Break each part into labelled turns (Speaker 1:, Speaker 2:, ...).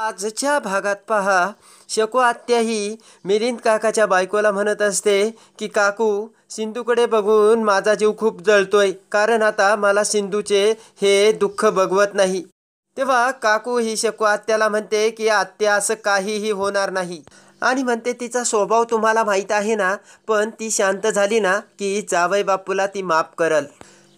Speaker 1: आजच्या भागात पहा शको आत्या मिलिंद काकाच्या बायकोला म्हणत असते की काकू सिंधूकडे बघून माझा जीव खूप जळतोय कारण आता मला सिंधूचे हे दुःख बघवत नाही तेव्हा काकू ही शको आत्याला म्हणते की आत्या असं काहीही होणार नाही आणि म्हणते तिचा स्वभाव तुम्हाला माहीत आहे ना पण ती शांत झाली ना की जावई बापूला ती माफ करल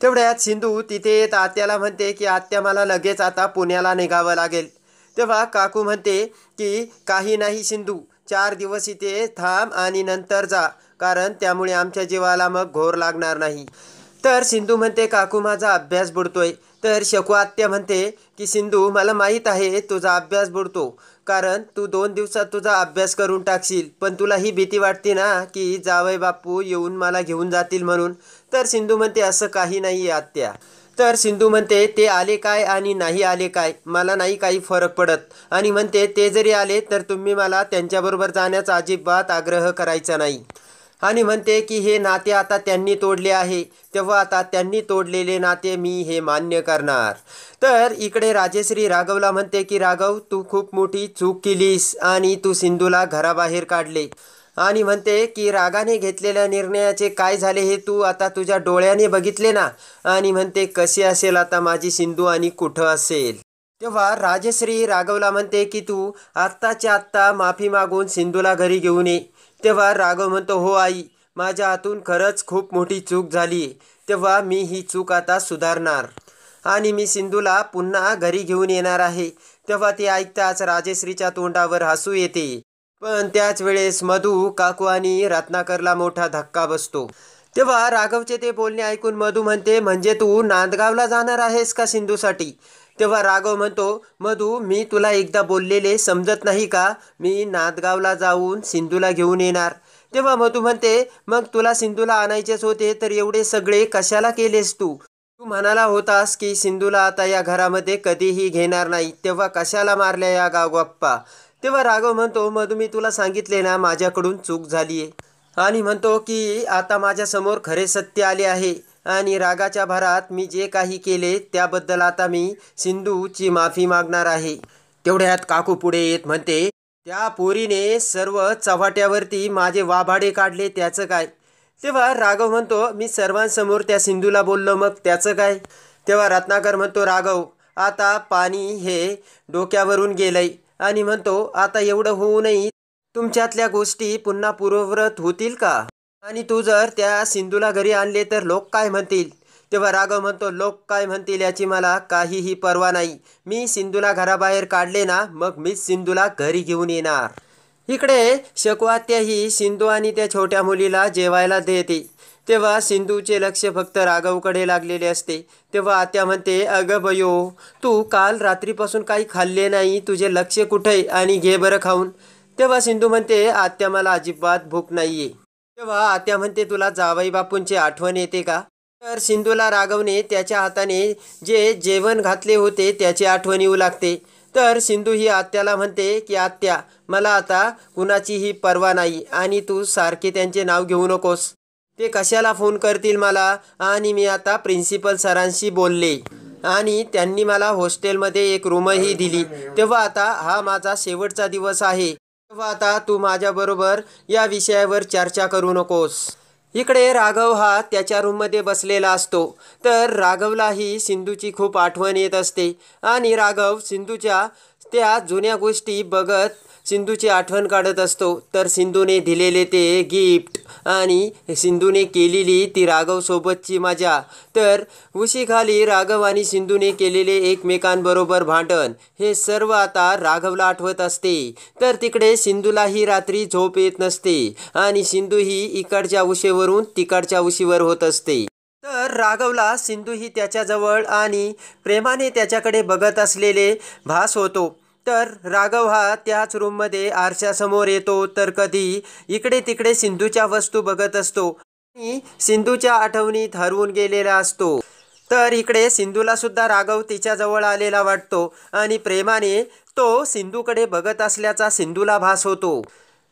Speaker 1: तेवढ्यात सिंधू तिथे येत आत्याला म्हणते की आत्या मला लगेच आता पुण्याला निघावं लागेल तेव्हा काकू म्हणते की काही नाही सिंधू चार दिवस इथे थांब आणि नंतर जा कारण त्यामुळे आमच्या जीवाला मग घोर लागणार नाही तर सिंधू म्हणते काकू माझा अभ्यास बुडतोय तर शकू आत्या म्हणते की सिंधू मला माहीत आहे तुझा अभ्यास बुडतो कारण तू दोन दिवसात तुझा अभ्यास करून टाकशील पण तुला ही भीती वाटते ना की जावई बापू येऊन मला घेऊन जातील म्हणून तर सिंधू म्हणते असं काही नाही आत्या तर सिंधू म्हणते ते आले काय आणि नाही आले काय मला नाही काही फरक पडत आणि म्हणते ते जरी आले तर तुम्ही मला त्यांच्याबरोबर जाण्याचा अजिबात आग्रह करायचा नाही आणि म्हणते की हे नाते आता त्यांनी तोडले आहे तेव्हा आता त्यांनी तोडलेले नाते मी हे मान्य करणार तर इकडे राजेश्री राघवला म्हणते की राघव तू खूप मोठी चूक केलीस आणि तू सिंधूला घराबाहेर काढले आणि म्हणते की रागाने घेतलेल्या निर्णयाचे काय झाले हे तू आता तुझ्या डोळ्याने बघितले ना आणि म्हणते कसे असेल आता माझी सिंधू आणि कुठं असेल तेव्हा राजश्री राघवला म्हणते की तू आत्ताच्या आत्ता माफी मागून सिंधूला घरी घेऊन ये तेव्हा राघव म्हणतो हो आई माझ्या हातून खरंच खूप मोठी चूक झाली तेव्हा मी ही चूक आता सुधारणार आणि मी सिंधूला पुन्हा घरी घेऊन येणार आहे तेव्हा ती ऐकताच राजेश्रीच्या तोंडावर हसू येते पण त्याच वेळेस मधू काकू आणि रत्नाकरला मोठा धक्का बसतो तेव्हा राघवचे ते बोलणे ऐकून मधू म्हणते म्हणजे तू नांदगावला जाणार आहेस का सिंधूसाठी तेव्हा राघव म्हणतो मधू मी तुला एकदा बोललेले समजत नाही का मी नांदगावला जाऊन सिंधूला घेऊन येणार तेव्हा मधू म्हणते मग तुला सिंधूला आणायचेच होते तर एवढे सगळे कशाला केलेस तू तू म्हणाला होतास की सिंधूला आता या घरामध्ये कधीही घेणार नाही तेव्हा कशाला मारल्या या गावगप्पा तेव्हा राघव म्हणतो मधु मी तुला सांगितले ना माझ्याकडून चूक झाली आहे आणि म्हणतो की आता माझ्यासमोर खरे सत्य आले आहे आणि रागाच्या भरात मी जे काही केले त्याबद्दल आता मी सिंधूची माफी मागणार आहे तेवढ्यात काकू पुढे येत म्हणते त्या पोरीने सर्व चव्हाट्यावरती माझे वाभाडे काढले त्याचं काय तेव्हा राघव म्हणतो मी सर्वांसमोर त्या सिंधूला बोललो मग त्याचं काय तेव्हा रत्नाकर म्हणतो राघव आता पाणी हे डोक्यावरून गेलंय आणि म्हणतो आता एवढं होऊ नये तुमच्यातल्या गोष्टी पुन्हा पूर्वव्रत होतील का आणि तू जर त्या सिंधूला घरी आणले तर लोक काय म्हणतील तेव्हा राघव म्हणतो लोक काय म्हणतील याची मला काहीही पर्वा नाही मी सिंधूला घराबाहेर काढले ना मग मीच सिंधूला घरी घेऊन येणार इकडे शकवात्याही सिंधू आणि त्या छोट्या मुलीला जेवायला देते तेव्हा सिंधूचे लक्ष फक्त राघवकडे लागलेले असते तेव्हा आत्या म्हणते अगं भयो तू काल रात्रीपासून काही खाल्ले नाही तुझे लक्ष कुठे आणि घे बरं खाऊन तेव्हा सिंधू म्हणते आत्या मला अजिबात भूक नाही तेव्हा आत्या म्हणते तुला जावई बापूंची आठवण येते का तर सिंधूला राघवने त्याच्या हाताने जे जेवण घातले होते त्याची आठवण येऊ लागते तर सिंधू ही आत्याला म्हणते की आत्या मला आता कुणाचीही पर्वा नाही आणि तू सारखे त्यांचे नाव घेऊ नकोस ते कशाला फोन करतील मला आणि मी आता प्रिन्सिपल सरांशी बोलले आणि त्यांनी मला हॉस्टेलमध्ये एक रूमही दिली तेव्हा आता हा माझा शेवटचा दिवस आहे तेव्हा आता तू माझ्याबरोबर या विषयावर चर्चा करू नकोस इकडे राघव हा त्याच्या रूममध्ये बसलेला असतो तर राघवलाही सिंधूची खूप आठवण येत असते आणि राघव सिंधूच्या त्या जुन्या गोष्टी बघत सिंधूची आठवण काढत असतो तर सिंधूने दिलेले ते गिफ्ट आणि सिंधूने केलेली ती राघवसोबतची मजा तर उशीखाली राघव आणि सिंधूने केलेले एकमेकांबरोबर भांडण हे सर्व आता राघवला आठवत असते तर तिकडे सिंधूलाही रात्री झोप येत नसते आणि सिंधू ही इकडच्या उशीवरून तिकडच्या उशीवर होत असते तर राघवला सिंधू ही त्याच्याजवळ आणि प्रेमाने त्याच्याकडे बघत असलेले भास होतो तर राघव हा त्याच रूममध्ये आरशासमोर येतो तर कधी इकडे तिकडे सिंधूच्या वस्तू बघत असतो आणि सिंधूच्या आठवणीत हरवून गेलेला असतो तर इकडे सिंधूला सुद्धा राघव तिच्याजवळ आलेला वाटतो आणि प्रेमाने तो सिंधूकडे बघत असल्याचा सिंधूला भास होतो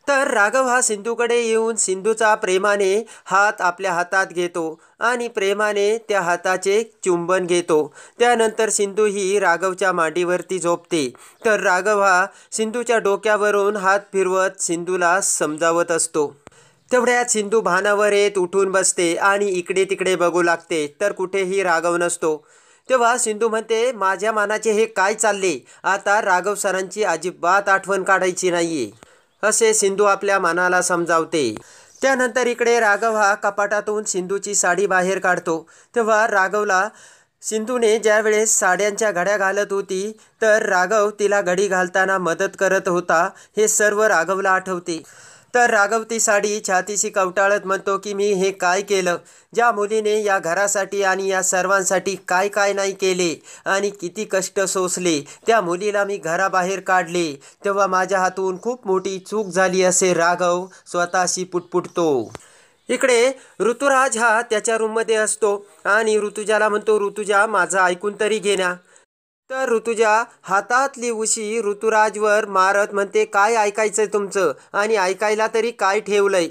Speaker 1: तर राघव हा सिंधूकडे येऊन सिंधूचा प्रेमाने हात आपल्या हातात घेतो आणि प्रेमाने त्या हाताचे चुंबन घेतो त्यानंतर सिंधू ही राघवच्या मांडीवरती झोपते तर राघव हा सिंधूच्या डोक्यावरून हात फिरवत सिंधूला समजावत असतो तेवढ्यात सिंधू भानावर येत उठून बसते आणि इकडे तिकडे बघू लागते तर कुठेही राघव नसतो तेव्हा सिंधू म्हणते माझ्या मानाचे हे काय चालले आता राघव सरांची अजिबात आठवण काढायची नाहीये असे सिंधू आपल्या मनाला समजावते त्यानंतर इकडे राघव हा कपाटातून सिंधूची साडी बाहेर काढतो तेव्हा राघवला सिंधूने ज्यावेळेस साड्यांच्या घड्या घालत होती तर राघव तिला घडी घालताना मदत करत होता हे सर्व राघवला आठवते तर राघव ती साडी छातीशी कवटाळत म्हणतो की मी हे काय केलं ज्या मुलीने या घरासाठी आणि या सर्वांसाठी काय काय नाही केले आणि किती कष्ट सोसले त्या मुलीला मी घराबाहेर काढले तेव्हा माझ्या हातून खूप मोठी चूक झाली असे राघव स्वतःशी पुटपुटतो इकडे ऋतुराज हा त्याच्या रूममध्ये असतो आणि ऋतुजाला म्हणतो ऋतुजा माझं ऐकून तरी घेण्या तर ऋतुजा हातातली उशी ऋतुराजवर मारत म्हणते काय ऐकायचंय तुमचं आणि ऐकायला तरी काय ठेवलंय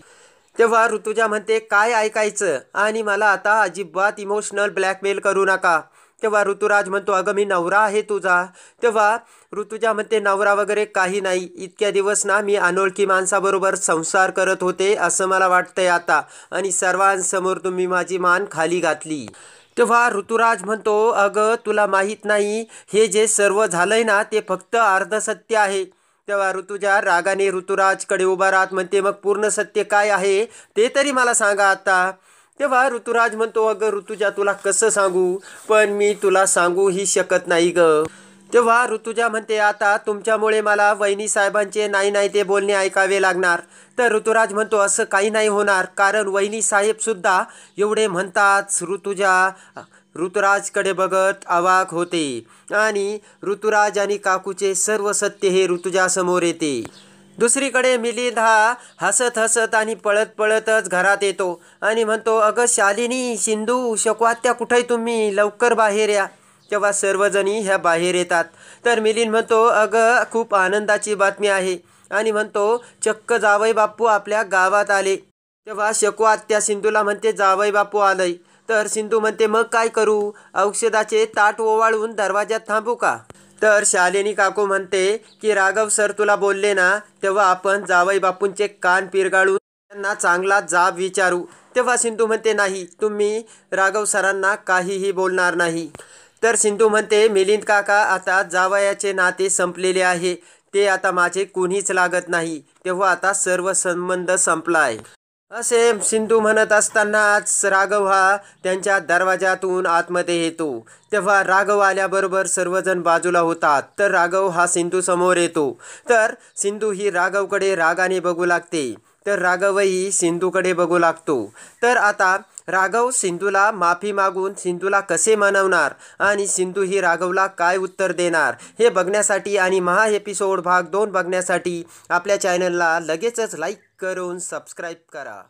Speaker 1: तेव्हा ऋतुजा म्हणते काय ऐकायचं आणि मला आता अजिबात इमोशनल ब्लॅकमेल करू नका तेव्हा ऋतुराज म्हणतो अगं मी नवरा आहे तुझा तेव्हा ऋतुजा म्हणते नवरा वगैरे काही नाही इतक्या दिवस ना मी अनोळखी माणसाबरोबर संसार करत होते असं मला वाटतंय आता आणि सर्वांसमोर तुम्ही माझी मान खाली घातली तेव्हा ऋतुराज म्हणतो अगं तुला माहीत नाही हे जे सर्व झालंय ना ते फक्त अर्धसत्य आहे तेव्हा ऋतुजा रागाने ऋतुराजकडे उभा राहत म्हणते मग पूर्ण सत्य काय आहे ते तरी मला सांगा आता तेव्हा ऋतुराज म्हणतो अगं ऋतुजा तुला कसं सांगू पण मी तुला सांगू ही शकत नाही ग तेव्हा ऋतुजा म्हणते आता तुमच्यामुळे मला वहिनी साहेबांचे नाही नाही ते बोलणे ऐकावे लागणार तर ऋतुराज म्हणतो असं काही नाही होणार कारण वहिनी साहेबसुद्धा एवढे म्हणतात ऋतुजा ऋतुराजकडे बघत आवाक होते आणि ऋतुराज आणि काकूचे सर्व सत्य हे ऋतुजासमोर येते दुसरीकडे मिलिंद हा हसत हसत आणि पळत पळतच घरात येतो आणि म्हणतो अगं शालिनी सिंधू त्या कुठे तुम्ही लवकर बाहेर या तेव्हा सर्वजणी ह्या बाहेर येतात तर मिलिन म्हणतो अगं खूप आनंदाची बातमी आहे आणि म्हणतो चक्क जावई बापू आपल्या गावात आले तेव्हा शकू आत्या सिंधूला म्हणते जावई बापू आलंय तर सिंधू म्हणते मग काय करू औषधाचे ताट ओवाळून दरवाज्यात थांबू का तर शालिनी काकू म्हणते की राघव सर तुला बोलले ना तेव्हा आपण जावई बापूंचे कान पिरगाळून त्यांना चांगला जाब विचारू तेव्हा सिंधू म्हणते नाही तुम्ही राघव सरांना काहीही बोलणार नाही तर सिंधू म्हणते मिलिंद काका आता जावयाचे नाते संपलेले आहे ते आता माझे कोणीच लागत नाही तेव्हा आता सर्व संबंध संपला आहे असे सिंधू म्हणत असतानाच राघव हा त्यांच्या दरवाजातून आतमध्ये येतो तेव्हा राघव आल्याबरोबर सर्वजण बाजूला होतात तर राघव हा सिंधू समोर येतो तर सिंधू ही राघवकडे रागाने बघू लागते तर राघवही सिंधूकडे बघू लागतो तर आता राघव सिंधूला माफी मागून सिंधूला कसे मनवणार आणि सिंधू ही राघवला काय उत्तर देणार हे बघण्यासाठी आणि महा एपिसोड भाग दोन बघण्यासाठी आपल्या चॅनलला लगेचच लाईक करून सबस्क्राईब करा